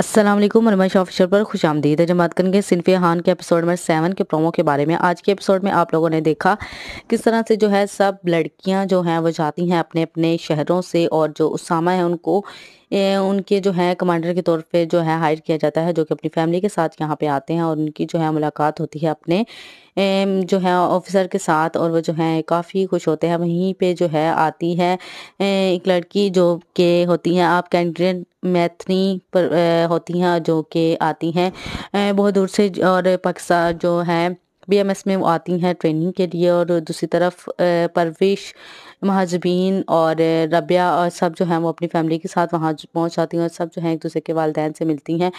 Aslam Ramesh officer पर खुश आमदीद है जमात करेंगे सिनफ हान के एपिसोड नंबर सेवन के प्रोमो के बारे में आज के एपिसोड में आप लोगों ने देखा किस तरह से जो है सब लड़कियां जो हैं वो जाती हैं अपने अपने शहरों से और जो उसामा है उनको उनके जो है कमांडर के तौर पे जो है हायर किया जाता है जो कि अपनी फैमिली के साथ यहाँ पे आते हैं और उनकी जो है मुलाकात होती है अपने जो है ऑफिसर के साथ और वो जो है काफ़ी खुश होते हैं वहीं पे जो है आती है एक लड़की जो के होती हैं आप कैंडिडेट मैथनी पर होती हैं जो कि आती हैं बहुत दूर से और पाकिस्तान जो है बीएमएस में वो आती हैं ट्रेनिंग के लिए और दूसरी तरफ परवेश महाजबीन और रबिया और सब जो हैं वो अपनी फैमिली के साथ वहाँ पहुँच जाती हैं और सब जो हैं एक दूसरे के वालदेन से मिलती हैं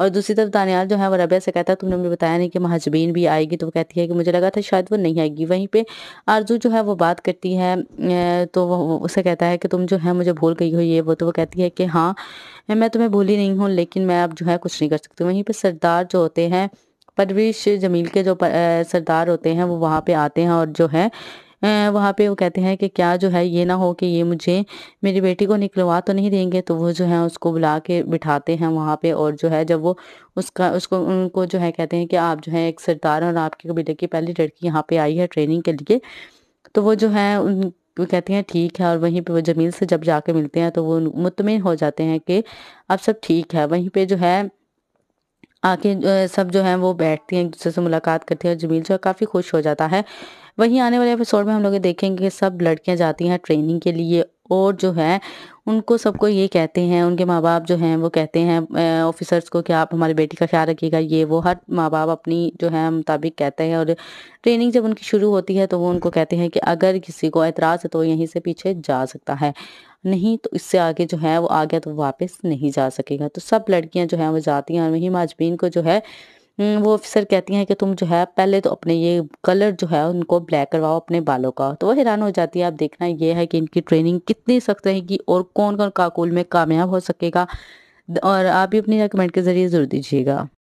और दूसरी तरफ दानियाल जो है वो रबिया से कहता है तुमने मुझे बताया नहीं कि महाजबीन भी आएगी तो वो कहती है कि मुझे लगा था शायद वो नहीं आएगी वहीं पर आरजू जो है वो बात करती है तो वो उसे कहता है कि तुम जो है मुझे भूल गई हो ये वो तो वो कहती है कि हाँ मैं तुम्हें भूली नहीं हूँ लेकिन मैं अब जो है कुछ नहीं कर सकती वहीं पर सरदार जो होते हैं परवेश जमील के जो सरदार होते हैं वो वहाँ पे आते हैं और जो है वहाँ पे वो कहते हैं कि क्या जो है ये ना हो कि ये मुझे मेरी बेटी को निकलवा तो नहीं देंगे तो वो जो है उसको बुला के बिठाते हैं वहाँ पे और जो है जब वो उसका उसको उनको जो है कहते हैं कि आप जो है एक सरदार और आपके बेटे की पहली लड़की यहाँ पे आई है ट्रेनिंग के लिए तो वो जो है उन वो कहते हैं ठीक है और वहीं पे वो जमील से जब जाके मिलते हैं तो वो मुतमिन हो जाते हैं कि अब सब ठीक है वहीं पे जो है आके सब जो हैं वो बैठती हैं एक दूसरे से मुलाकात करती हैं और जमील जो है काफ़ी खुश हो जाता है वहीं आने वाले एपिसोड में हम लोग देखेंगे कि सब लड़कियां जाती हैं ट्रेनिंग के लिए और जो है उनको सबको ये कहते हैं उनके माँ बाप जो हैं वो कहते हैं ऑफिसर्स को कि आप हमारी बेटी का ख्याल रखिएगा ये वो हर माँ बाप अपनी जो है मुताबिक कहते हैं और ट्रेनिंग जब उनकी शुरू होती है तो वो उनको कहते हैं कि अगर किसी को एतराज़ है तो यहीं से पीछे जा सकता है नहीं तो इससे आगे जो है वो आ गया तो वापस नहीं जा सकेगा तो सब लड़कियां जो हैं वो जाती हैं और वहीं माजबीन को जो है वो ऑफिसर कहती हैं कि तुम जो है पहले तो अपने ये कलर जो है उनको ब्लैक करवाओ अपने बालों का तो वो हैरान हो जाती है आप देखना ये है कि इनकी ट्रेनिंग कितनी सख्त रहेगी और कौन कौन काकुल में कामयाब हो सकेगा और आप भी अपनी रिकमेंड के ज़रिए ज़रूर दीजिएगा